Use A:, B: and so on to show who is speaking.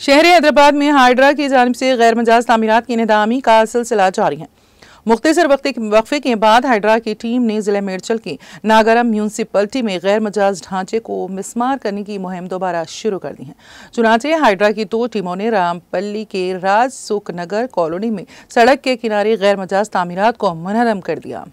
A: शहर हैदराबाद में हाइड्रा की जानब से गैर मजाज तमीरत की नदामी का सिलसिला जारी है मुख्तर वक्फे के बाद हाइड्रा की टीम ने ज़िला मेरचल की नागरम म्यूनसिपल्टी में गैर मजाज ढांचे को मिसमार करने की मुहिम दोबारा शुरू कर दी है चुनाचे हाइड्रा की दो टीमों ने रामपल्ली के राजसुख नगर कॉलोनी में सड़क के किनारे गैर मजाज तमीरत को मनहदम कर दिया